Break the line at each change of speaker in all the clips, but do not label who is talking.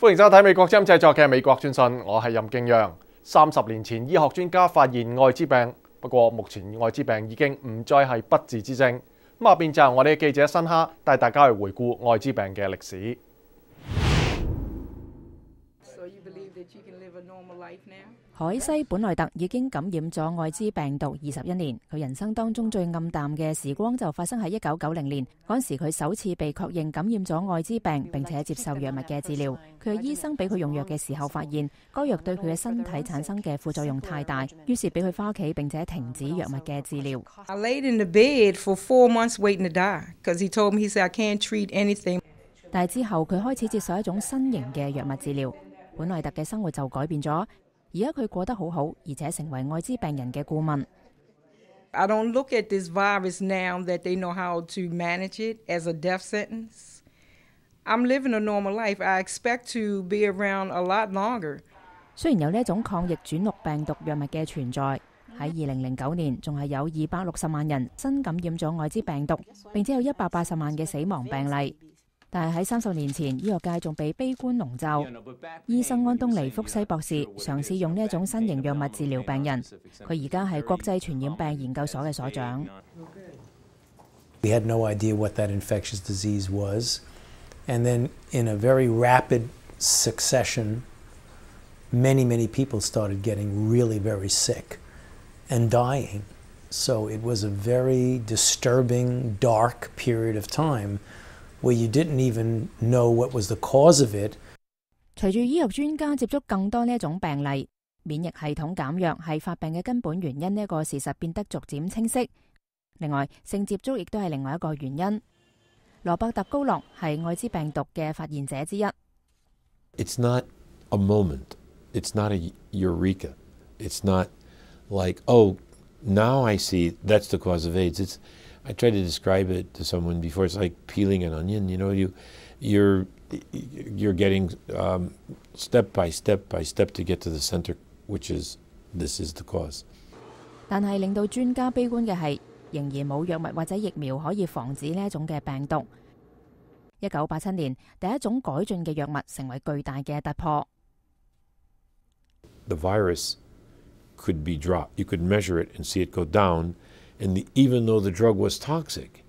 欢迎收睇《美国之音》制作嘅《美国专讯》，我系任敬阳。三十年前，医学专家发现艾滋病，不过目前艾滋病已经唔再系不治之症。咁下边就由我哋嘅记者申哈带大家去回顾艾滋病嘅历史。So you 海西本奈特已经感染咗艾滋病毒二十一年。佢人生当中最暗淡嘅时光就发生喺一九九零年。嗰阵时佢首次被确认感染咗艾滋病，并且接受药物嘅治疗。佢嘅医生俾佢用药嘅时候，发现该药对佢嘅身体产生嘅副作用太大，于是俾佢翻屋企，并且停止药物嘅治疗。laid in the bed for four months waiting to die, c a u s e he told me he said I can't treat anything。但系之后佢开始接受一种新型嘅药物治疗，本奈特嘅生活就改变咗。而家佢过得好好，而且成为艾滋病人嘅顾问。I don't look at this virus now that they know how to manage it as a death sentence. I'm living a normal life. I expect to be around a lot longer. 虽然有呢一种抗疫转录病毒药物嘅存在，喺二零零九年仲系有二百六十万人新感染咗艾滋病毒，并且有一百八十万嘅死亡病例。We had no idea
what that infectious disease was, and then in a very rapid succession, many, many people started getting really very sick and dying. So it was a very disturbing, dark period of time where you didn't even know what was the cause of it. it。
隨住醫學專家接觸更多呢一種病例，免疫系統減弱係發病嘅根本原因呢一個事實變得逐漸清晰。另外，性接觸亦都係另外一個原因。羅伯特高洛係愛滋病毒嘅發現者之一。
It's not a moment. It's not a eureka. It's not like, oh, now I see that's the cause of AIDS. It's I try to describe it to someone before. It's like peeling an onion. You know, you you're you're getting um, step by step by step to get to the center, which is this is the cause. cause。
但係令到專家悲觀嘅係，仍然冇藥物或者疫苗可以防止呢一種嘅病毒。一九八七年，第一種改進嘅藥物成為巨大嘅突破。
The virus could be dropped. You could measure it and see it go down and the, even though the drug was toxic,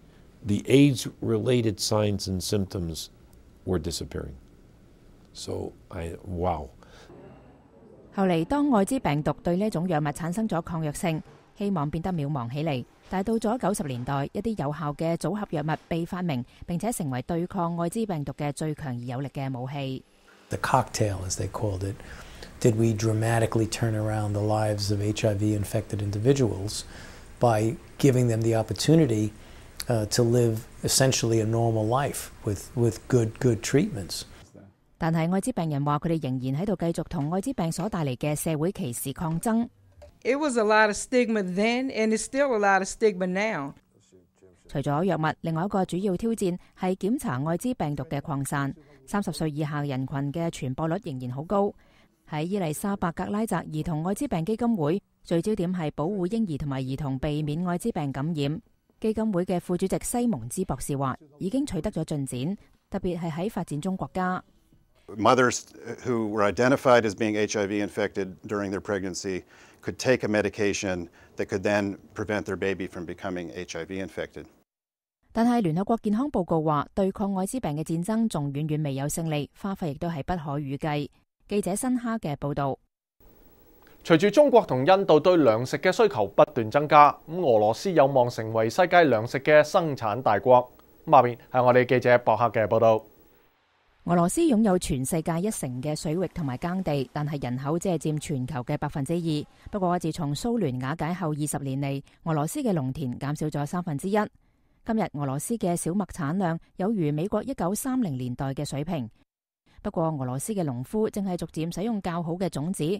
the AIDS related signs and symptoms were disappearing. So I wow. The cocktail, as they called it, did we dramatically turn around the lives of HIV-infected individuals?
但系，艾滋病人话，佢哋仍然喺度继续同艾滋病所带嚟嘅社会歧视抗争。It was a lot of stigma then, and it's still a lot of stigma now。除咗药物，另外一个主要挑战系检查艾滋病毒嘅扩散。三十岁以下人群嘅传播率仍然好高。喺伊丽莎白格拉泽儿童艾滋病基金会。聚焦点系保护婴儿同埋儿童，避免艾滋病感染。基金会嘅副主席西蒙兹博士话，已经取得咗进展，特别系喺发展中国家。Mothers who were identified as being HIV infected during their pregnancy could take a medication that could then prevent their baby from becoming HIV infected。但系联合国健康报告话，对抗艾滋病嘅战争仲远远未有胜利，花费亦都系不可预计。记者新哈嘅报道。随住中国同印度对粮食嘅需求不断增加，咁俄罗斯有望成为世界粮食嘅生产大国。下面系我哋记者博客嘅报道。俄罗斯拥有全世界一成嘅水域同埋耕地，但系人口只系占全球嘅百分之二。不过，自从苏联瓦解后，二十年嚟，俄罗斯嘅农田减少咗三分之一。今日俄罗斯嘅小麦产量有如美国一九三零年代嘅水平，不过俄罗斯嘅农夫正系逐渐使用较好嘅种子。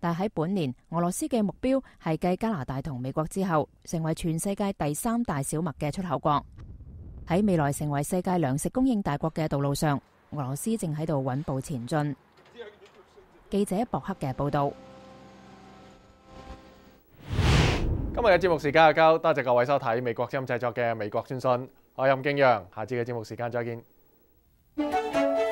但喺本年，俄罗斯嘅目标系继加拿大同美国之后，成为全世界第三大小麦嘅出口国。喺未来成为世界粮食供应大国嘅道路上，俄罗斯正喺度稳步前进。记者博克嘅报道。今日嘅节目时间交多谢各位收睇，美国音制作嘅美国资讯，我任敬阳，下次嘅节目时间再见。